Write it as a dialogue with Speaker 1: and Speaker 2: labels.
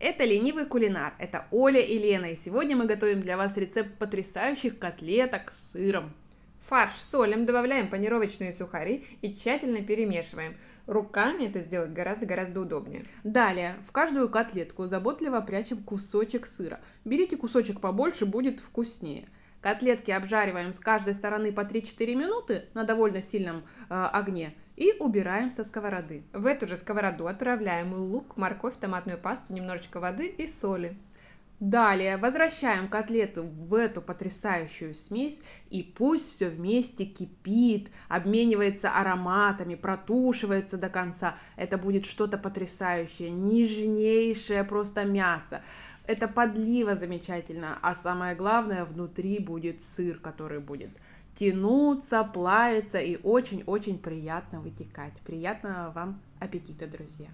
Speaker 1: Это «Ленивый кулинар», это Оля и Лена, и сегодня мы готовим для вас рецепт потрясающих котлеток с сыром. Фарш солим, добавляем панировочные сухари и тщательно перемешиваем. Руками это сделать гораздо-гораздо удобнее.
Speaker 2: Далее, в
Speaker 1: каждую котлетку заботливо прячем кусочек сыра. Берите кусочек побольше, будет вкуснее. Котлетки обжариваем с каждой стороны по 3-4 минуты на довольно сильном э, огне – и убираем со сковороды. В эту же сковороду отправляем лук, морковь, томатную пасту, немножечко воды и соли. Далее возвращаем котлету в эту потрясающую смесь и пусть все вместе кипит, обменивается ароматами, протушивается до конца. Это будет что-то потрясающее, нежнейшее просто мясо. Это подлива замечательно, а самое главное, внутри будет сыр, который будет тянуться, плавиться и очень-очень приятно вытекать. Приятного вам аппетита, друзья!